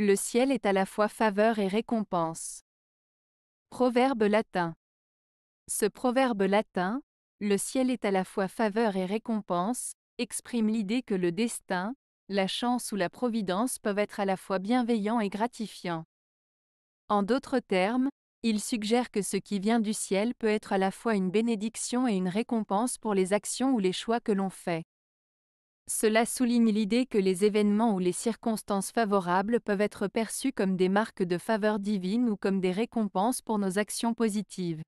Le ciel est à la fois faveur et récompense. Proverbe latin. Ce proverbe latin, le ciel est à la fois faveur et récompense, exprime l'idée que le destin, la chance ou la providence peuvent être à la fois bienveillants et gratifiants. En d'autres termes, il suggère que ce qui vient du ciel peut être à la fois une bénédiction et une récompense pour les actions ou les choix que l'on fait. Cela souligne l'idée que les événements ou les circonstances favorables peuvent être perçus comme des marques de faveur divine ou comme des récompenses pour nos actions positives.